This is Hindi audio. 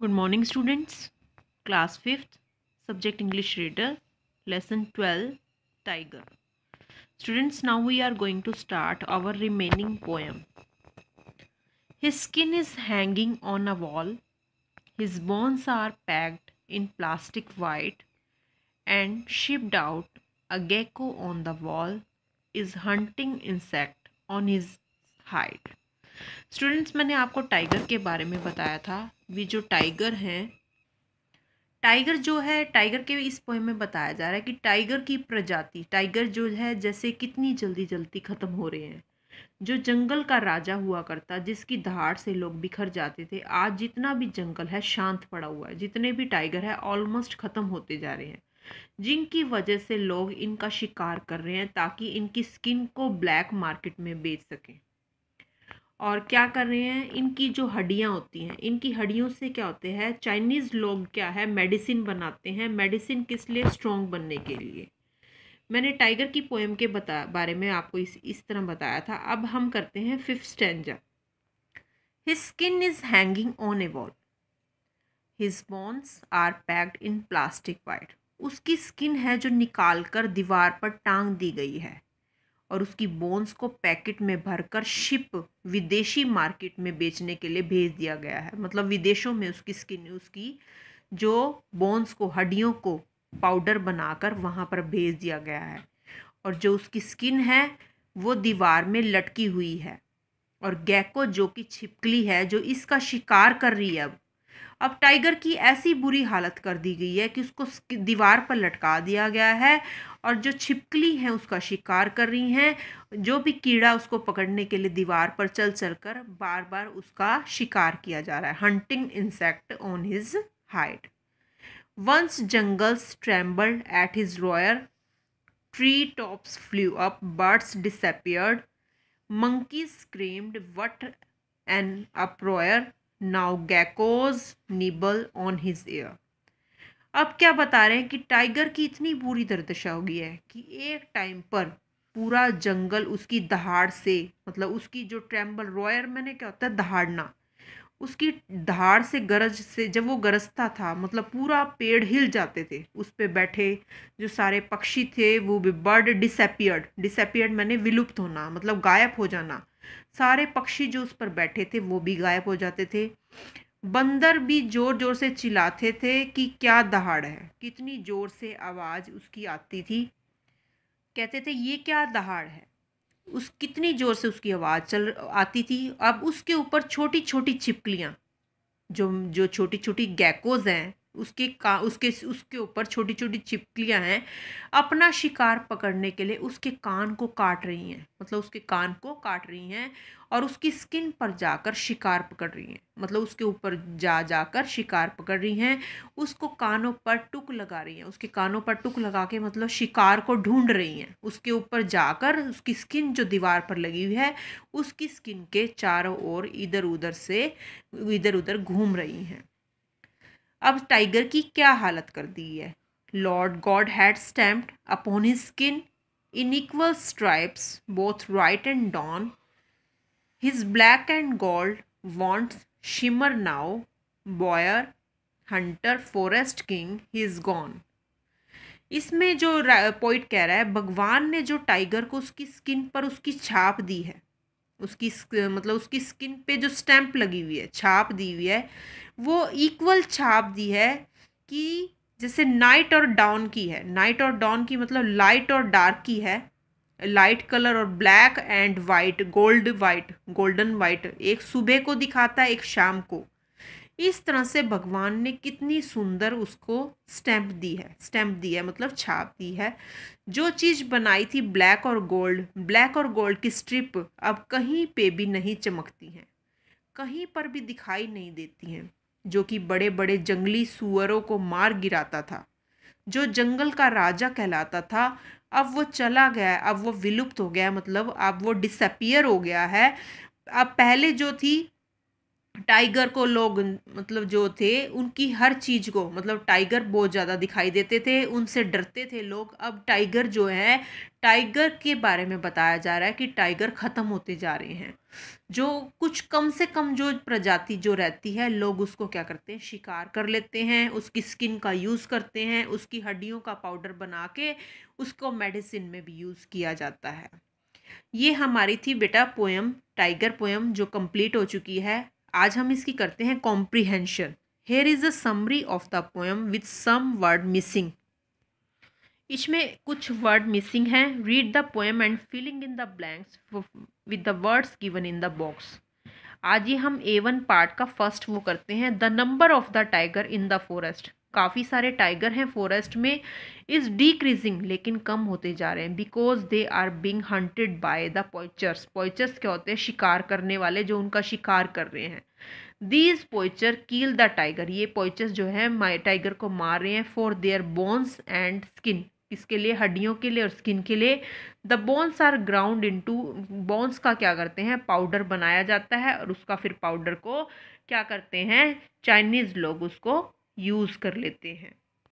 Good morning students. Class 5th, subject English Reader, lesson 12, Tiger. Students, now we are going to start our remaining poem. His skin is hanging on a wall. His bones are packed in plastic white and shipped out. A gecko on the wall is hunting insect on his hide. Students मैंने आपको टाइगर के बारे में बताया था वे जो टाइगर हैं टाइगर जो है टाइगर के इस पोएम में बताया जा रहा है कि टाइगर की प्रजाति टाइगर जो है जैसे कितनी जल्दी जल्दी ख़त्म हो रहे हैं जो जंगल का राजा हुआ करता जिसकी धाड़ से लोग बिखर जाते थे आज जितना भी जंगल है शांत पड़ा हुआ है जितने भी टाइगर है ऑलमोस्ट ख़त्म होते जा रहे हैं जिनकी वजह से लोग इनका शिकार कर रहे हैं ताकि इनकी स्किन को ब्लैक मार्केट में बेच सकें और क्या कर रहे हैं इनकी जो हड्डियाँ होती हैं इनकी हड्डियों से क्या होते हैं चाइनीज़ लोग क्या है मेडिसिन बनाते हैं मेडिसिन किस लिए स्ट्रॉन्ग बनने के लिए मैंने टाइगर की पोएम के बता बारे में आपको इस इस तरह बताया था अब हम करते हैं fifth stanza his skin is hanging on a wall his bones are packed in plastic white उसकी स्किन है जो निकाल कर दीवार पर टांग दी गई है और उसकी बोन्स को पैकेट में भरकर शिप विदेशी मार्केट में बेचने के लिए भेज दिया गया है मतलब विदेशों में उसकी स्किन उसकी जो बोन्स को हड्डियों को पाउडर बनाकर वहाँ पर भेज दिया गया है और जो उसकी स्किन है वो दीवार में लटकी हुई है और गैको जो कि छिपकली है जो इसका शिकार कर रही है अब अब टाइगर की ऐसी बुरी हालत कर दी गई है कि उसको दीवार पर लटका दिया गया है और जो छिपकली है उसका शिकार कर रही हैं जो भी कीड़ा उसको पकड़ने के लिए दीवार पर चल चल कर बार बार उसका शिकार किया जा रहा है hunting insect on his hide once jungles tremble at his roar tree tops flew up birds disappeared monkey screamed what an uproar now geckos nibble on his ear अब क्या बता रहे हैं कि टाइगर की इतनी बुरी दुर्दशा हो गई है कि एक टाइम पर पूरा जंगल उसकी दहाड़ से मतलब उसकी जो ट्रैम्बल रॉयर मैंने क्या होता है दहाड़ना उसकी दहाड़ से गरज से जब वो गरजता था मतलब पूरा पेड़ हिल जाते थे उस पर बैठे जो सारे पक्षी थे वो भी बर्ड डिसपियर्ड डिसपियर्ड मैंने विलुप्त होना मतलब गायब हो जाना सारे पक्षी जो उस पर बैठे थे वो भी गायब हो जाते थे बंदर भी ज़ोर ज़ोर से चिल्लाते थे कि क्या दहाड़ है कितनी ज़ोर से आवाज़ उसकी आती थी कहते थे ये क्या दहाड़ है उस कितनी ज़ोर से उसकी आवाज़ चल आती थी अब उसके ऊपर छोटी छोटी छिपकलियाँ जो जो छोटी छोटी गैकोज़ हैं उसके का उसके उसके ऊपर छोटी छोटी चिपकलियाँ हैं अपना शिकार पकड़ने के लिए उसके कान को काट रही हैं मतलब उसके कान को काट रही हैं और उसकी स्किन पर जाकर शिकार पकड़ रही हैं मतलब उसके ऊपर जा जाकर शिकार पकड़ रही हैं उसको कानों पर टुक लगा रही हैं उसके कानों पर टुक लगा के मतलब शिकार को ढूंढ रही हैं उसके ऊपर जाकर उसकी स्किन जो दीवार पर लगी हुई है उसकी स्किन के चारों ओर इधर उधर से इधर उधर घूम रही हैं अब टाइगर की क्या हालत कर दी है lord god had stamped upon his skin in equal stripes both right and dawn his black and gold once shimmer now bower hunter forest king he is gone इसमें जो पोइट कह रहा है भगवान ने जो टाइगर को उसकी स्किन पर उसकी छाप दी है उसकी मतलब उसकी स्किन पे जो स्टैंप लगी हुई है छाप दी हुई है वो इक्वल छाप दी है कि जैसे नाइट और डाउन की है नाइट और डाउन की मतलब लाइट और डार्क की है लाइट कलर और black and white gold white golden white एक सुबह को दिखाता है एक शाम को इस तरह से भगवान ने कितनी सुंदर उसको स्टैंप दी है स्टैंप दी है मतलब छाप दी है जो चीज़ बनाई थी ब्लैक और गोल्ड ब्लैक और गोल्ड की स्ट्रिप अब कहीं पे भी नहीं चमकती हैं कहीं पर भी दिखाई नहीं देती हैं जो कि बड़े बड़े जंगली सुअरों को मार गिराता था जो जंगल का राजा कहलाता था अब वो चला गया है अब वो विलुप्त हो गया मतलब अब वो डिसअपियर हो गया है अब पहले जो थी टाइगर को लोग मतलब जो थे उनकी हर चीज़ को मतलब टाइगर बहुत ज़्यादा दिखाई देते थे उनसे डरते थे लोग अब टाइगर जो है टाइगर के बारे में बताया जा रहा है कि टाइगर ख़त्म होते जा रहे हैं जो कुछ कम से कम जो प्रजाति जो रहती है लोग उसको क्या करते हैं शिकार कर लेते हैं उसकी स्किन का यूज़ करते हैं उसकी हड्डियों का पाउडर बना के उसको मेडिसिन में भी यूज़ किया जाता है ये हमारी थी बेटा पोएम टाइगर पोएम जो कंप्लीट हो चुकी है आज हम इसकी करते हैं comprehension here is a summary of the poem with some word missing इसमें कुछ वर्ड मिसिंग हैं read the poem and filling in the blanks with the words given in the box आज ये हम ए वन पार्ट का फर्स्ट वो करते हैं the number of the tiger in the forest काफ़ी सारे टाइगर हैं फॉरेस्ट में इज़ डिक्रीजिंग लेकिन कम होते जा रहे हैं because they are being hunted by the poachers poachers क्या होते हैं शिकार करने वाले जो उनका शिकार कर रहे हैं दीज पोइचर कील द टाइगर ये पोइचर्स जो है टाइगर को मार रहे हैं for their bones and skin इसके लिए हड्डियों के लिए और स्किन के लिए the bones are ground into bones का क्या करते हैं पाउडर बनाया जाता है और उसका फिर पाउडर को क्या करते हैं चाइनीज़ लोग उसको यूज़ कर लेते हैं